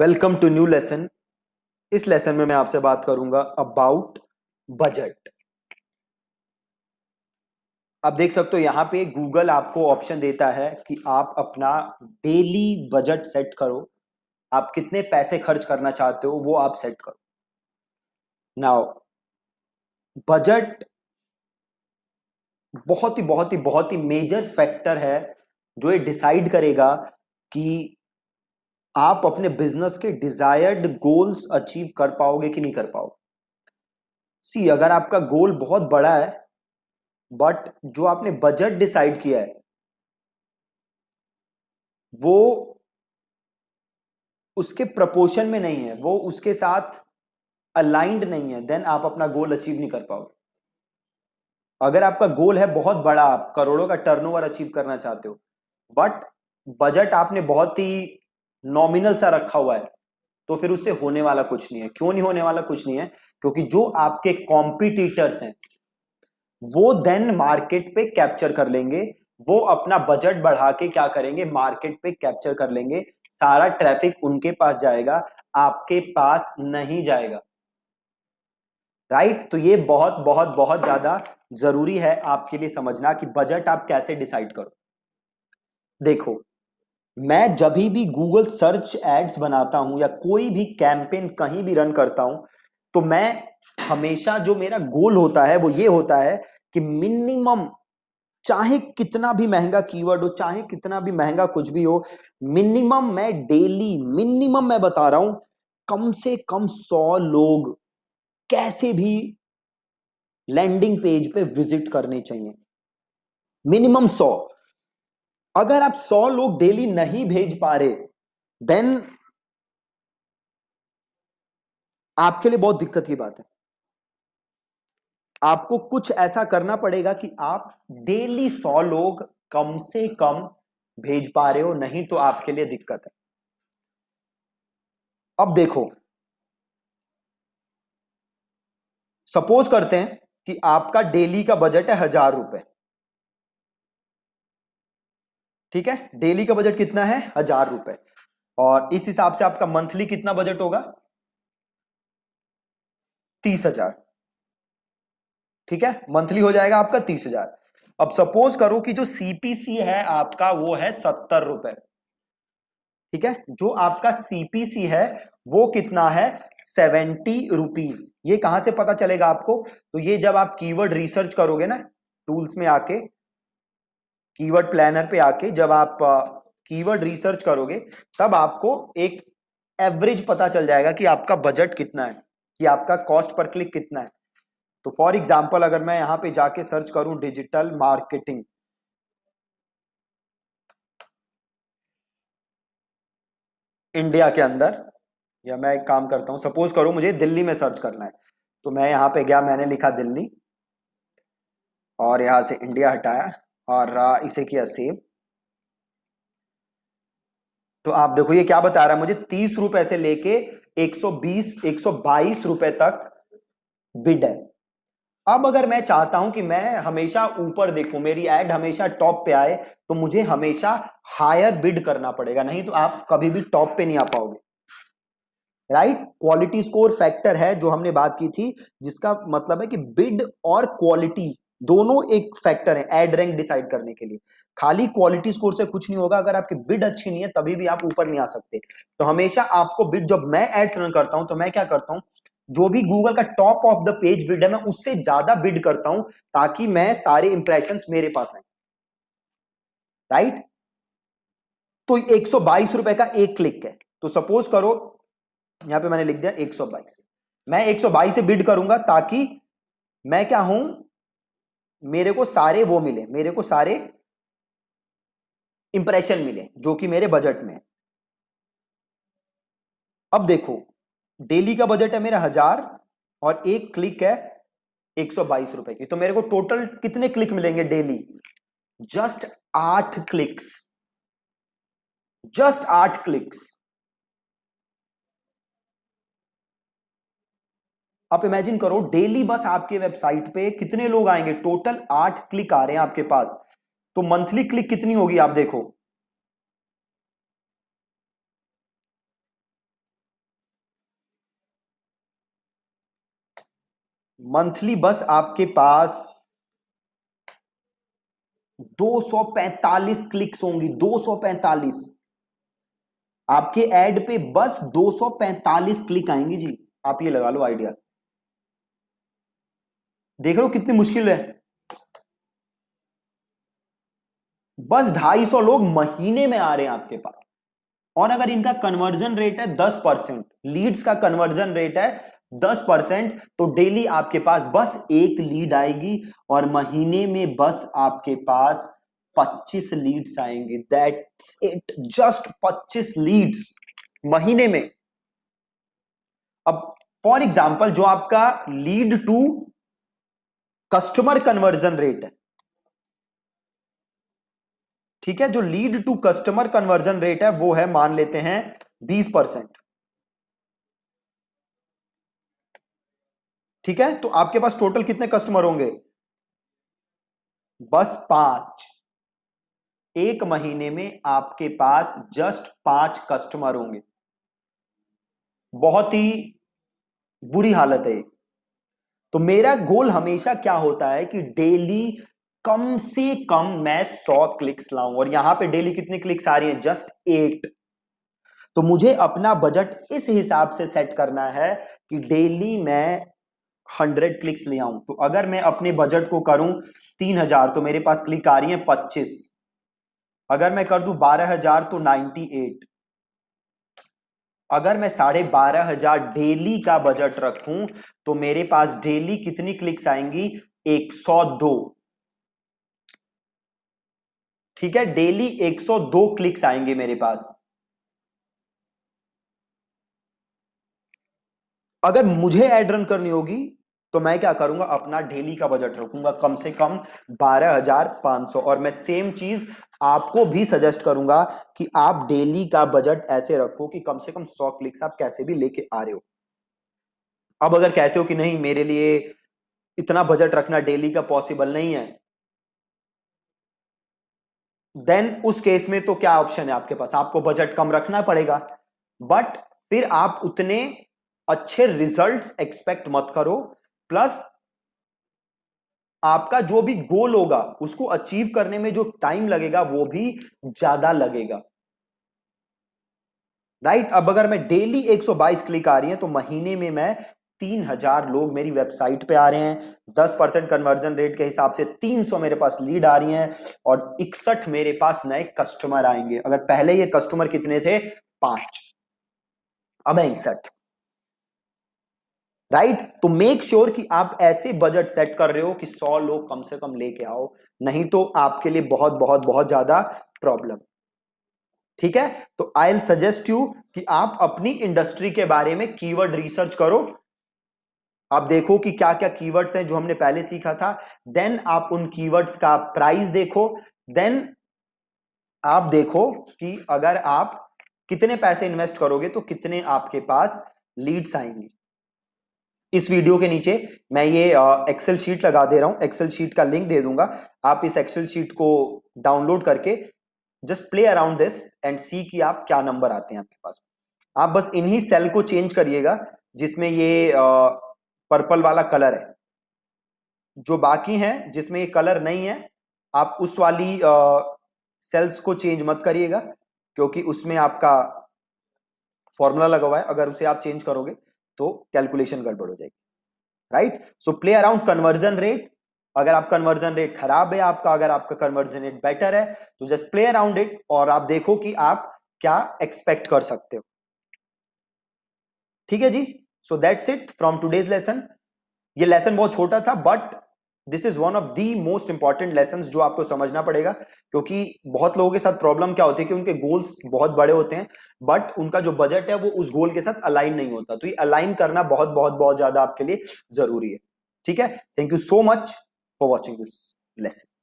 welcome to new lesson इस lesson में मैं आपसे बात करूंगा अबाउट बजट आप देख सकते हो यहाँ पे गूगल आपको ऑप्शन देता है कि आप अपना डेली बजट सेट करो आप कितने पैसे खर्च करना चाहते हो वो आप सेट करो नाउ बजट बहुत ही बहुत ही बहुत ही मेजर फैक्टर है जो ये डिसाइड करेगा कि आप अपने बिजनेस के डिजायर्ड गोल्स अचीव कर पाओगे कि नहीं कर पाओगे सी अगर आपका गोल बहुत बड़ा है बट जो आपने बजट डिसाइड किया है वो उसके प्रपोर्शन में नहीं है वो उसके साथ अलाइंड नहीं है देन आप अपना गोल अचीव नहीं कर पाओगे अगर आपका गोल है बहुत बड़ा आप करोड़ों का टर्नओवर अचीव करना चाहते हो बट बजट आपने बहुत ही नॉमिनल सा रखा हुआ है तो फिर उससे होने वाला कुछ नहीं है क्यों नहीं होने वाला कुछ नहीं है क्योंकि जो आपके कॉम्पिटिटर्स हैं वो देन मार्केट पे कैप्चर कर लेंगे वो अपना बजट बढ़ा के क्या करेंगे मार्केट पे कैप्चर कर लेंगे सारा ट्रैफिक उनके पास जाएगा आपके पास नहीं जाएगा राइट तो ये बहुत बहुत बहुत ज्यादा जरूरी है आपके लिए समझना कि बजट आप कैसे डिसाइड करो देखो मैं जब भी गूगल सर्च एड्स बनाता हूं या कोई भी कैंपेन कहीं भी रन करता हूं तो मैं हमेशा जो मेरा गोल होता है वो ये होता है कि मिनिमम चाहे कितना भी महंगा कीवर्ड हो चाहे कितना भी महंगा कुछ भी हो मिनिमम मैं डेली मिनिमम मैं बता रहा हूं कम से कम सौ लोग कैसे भी लैंडिंग पेज पे विजिट करने चाहिए मिनिमम सौ अगर आप सौ लोग डेली नहीं भेज पा रहे देन आपके लिए बहुत दिक्कत की बात है आपको कुछ ऐसा करना पड़ेगा कि आप डेली सौ लोग कम से कम भेज पा रहे हो नहीं तो आपके लिए दिक्कत है अब देखो सपोज करते हैं कि आपका डेली का बजट है हजार रुपए ठीक है डेली का बजट कितना है हजार रुपए और इस हिसाब से आपका मंथली कितना बजट होगा तीस हजार ठीक है मंथली हो जाएगा आपका तीस हजार अब सपोज करो कि जो सीपीसी है आपका वो है सत्तर रुपए ठीक है जो आपका सीपीसी है वो कितना है सेवेंटी रुपीज ये कहां से पता चलेगा आपको तो ये जब आप कीवर्ड रिसर्च करोगे ना टूल्स में आके कीवर्ड प्लानर पे आके जब आप कीवर्ड रिसर्च करोगे तब आपको एक एवरेज पता चल जाएगा कि आपका बजट कितना है कि आपका कॉस्ट पर क्लिक कितना है तो फॉर एग्जाम्पल अगर मैं यहाँ पे जाके सर्च करूं डिजिटल मार्केटिंग इंडिया के अंदर या मैं एक काम करता हूं सपोज करो मुझे दिल्ली में सर्च करना है तो मैं यहाँ पे गया मैंने लिखा दिल्ली और यहां से इंडिया हटाया और इसे किया सेव तो आप देखो ये क्या बता रहा है मुझे तीस रुपए से लेके 120 122 रुपए तक बिड है अब अगर मैं चाहता हूं कि मैं हमेशा ऊपर देखूं मेरी एड हमेशा टॉप पे आए तो मुझे हमेशा हायर बिड करना पड़ेगा नहीं तो आप कभी भी टॉप पे नहीं आ पाओगे राइट क्वालिटी स्कोर फैक्टर है जो हमने बात की थी जिसका मतलब है कि बिड और क्वालिटी दोनों एक फैक्टर है एड रैंक डिसाइड करने के लिए खाली क्वालिटी स्कोर से कुछ नहीं होगा अगर आपकी बिड अच्छी नहीं है तभी भी आप ऊपर नहीं आ सकते तो हमेशा आपको बिड जब मैं एड्स रन करता हूं तो मैं क्या करता हूं जो भी गूगल का top of the page bid है मैं उससे ज्यादा बिड करता हूं ताकि मैं सारे इंप्रेशन मेरे पास आए राइट तो एक सौ रुपए का एक क्लिक है तो सपोज करो यहां पे मैंने लिख दिया 122 मैं 122 से बिड करूंगा ताकि मैं क्या हूं मेरे को सारे वो मिले मेरे को सारे इंप्रेशन मिले जो कि मेरे बजट में अब देखो डेली का बजट है मेरा हजार और एक क्लिक है एक सौ बाईस रुपए की तो मेरे को टोटल कितने क्लिक मिलेंगे डेली जस्ट आठ क्लिक्स जस्ट आठ क्लिक्स आप इमेजिन करो डेली बस आपके वेबसाइट पे कितने लोग आएंगे टोटल आठ क्लिक आ रहे हैं आपके पास तो मंथली क्लिक कितनी होगी आप देखो मंथली बस आपके पास 245 क्लिक्स होंगी 245 आपके एड पे बस 245 क्लिक आएंगे जी आप ये लगा लो आइडिया देख रहे हो कितनी मुश्किल है बस ढाई सौ लोग महीने में आ रहे हैं आपके पास और अगर इनका कन्वर्जन रेट है दस परसेंट लीड्स का कन्वर्जन रेट है दस परसेंट तो डेली आपके पास बस एक लीड आएगी और महीने में बस आपके पास पच्चीस लीड्स आएंगे दैट्स इट जस्ट पच्चीस लीड्स महीने में अब फॉर एग्जाम्पल जो आपका lead to customer conversion rate है ठीक है जो lead to customer conversion rate है वो है मान लेते हैं बीस परसेंट ठीक है तो आपके पास टोटल कितने कस्टमर होंगे बस पांच एक महीने में आपके पास जस्ट पांच कस्टमर होंगे बहुत ही बुरी हालत है तो मेरा गोल हमेशा क्या होता है कि डेली कम से कम मैं सौ क्लिक्स लाऊं और यहां पे डेली कितने क्लिक्स आ रही है जस्ट एट तो मुझे अपना बजट इस हिसाब से सेट करना है कि डेली मैं हंड्रेड क्लिक्स ले आऊं तो अगर मैं अपने बजट को करूं तीन हजार तो मेरे पास क्लिक आ रही है पच्चीस अगर मैं कर दू बारह हजार तो नाइन्टी एट अगर मैं साढ़े बारह हजार डेली का बजट रखूं तो मेरे पास डेली कितनी क्लिक्स आएंगी एक सौ दो ठीक है डेली एक सौ दो क्लिक्स आएंगे मेरे पास अगर मुझे एड रन करनी होगी तो मैं क्या करूंगा अपना डेली का बजट रखूंगा कम से कम 12,500 और मैं सेम चीज आपको भी सजेस्ट करूंगा कि आप डेली का बजट ऐसे रखो कि कम से कम 100 क्लिक्स आप कैसे भी लेके आ रहे हो अब अगर कहते हो कि नहीं मेरे लिए इतना बजट रखना डेली का पॉसिबल नहीं है देन उस केस में तो क्या ऑप्शन है आपके पास आपको बजट कम रखना पड़ेगा बट फिर आप उतने अच्छे रिजल्ट्स एक्सपेक्ट मत करो प्लस आपका जो भी गोल होगा उसको अचीव करने में जो टाइम लगेगा वो भी ज्यादा लगेगा राइट अब अगर मैं डेली 122 क्लिक आ रही है तो महीने में मैं तीन हजार लोग मेरी वेबसाइट पे आ रहे हैं दस परसेंट कन्वर्जन रेट के हिसाब से तीन सौ मेरे पास लीड आ रही हैं और इकसठ मेरे पास नए कस्टमर आएंगे अगर पहले ये कस्टमर कितने थे पांच अब इकसठ राइट तो मेक श्योर sure कि आप ऐसे बजट सेट कर रहे हो कि सौ लोग कम से कम लेके आओ नहीं तो आपके लिए बहुत बहुत बहुत ज्यादा प्रॉब्लम ठीक है तो आई एल सजेस्ट यू कि आप अपनी इंडस्ट्री के बारे में कीवर्ड रिसर्च करो आप देखो कि क्या क्या कीवर्ड्स हैं जो हमने पहले सीखा था देन आप उन कीवर्ड्स का प्राइस देखो देन आप देखो कि अगर आप कितने पैसे इन्वेस्ट करोगे तो कितने आपके पास लीड्स आएंगे इस वीडियो के नीचे मैं ये एक्सेल शीट लगा दे रहा हूँ एक्सेल शीट का लिंक दे दूंगा आप इस एक्सेल शीट को डाउनलोड करके just play around this and see कि आप क्या नंबर आते हैं आपके पास आप बस इन्हीं सेल को चेंज करिएगा जिसमें ये पर्पल वाला कलर है जो बाकी हैं जिसमें ये कलर नहीं है आप उस वाली सेल्स को चेंज मत करिएगा क्योंकि उसमें आपका फॉर्मूला लगा हुआ है अगर उसे आप चेंज करोगे तो कैलकुलेशन गड़बड़ हो जाएगी right so play around conversion rate अगर आप कन्वर्जन रेट खराब है आपका अगर आपका कन्वर्जन रेट बेटर है तो जस्ट प्ले अराउंड इट और आप देखो कि आप क्या एक्सपेक्ट कर सकते हो ठीक है जी so that's it from today's lesson ये लेसन बहुत छोटा था but this is one of the most important lesson जो आपको समझना पड़ेगा क्योंकि बहुत लोगों के साथ प्रॉब्लम क्या होती है कि उनके गोल्स बहुत बड़े होते हैं बट उनका जो बजट है वो उस गोल के साथ अलाइन नहीं होता तो ये अलाइन करना बहुत बहुत बहुत ज्यादा आपके लिए जरूरी है ठीक है thank you so much for watching this lesson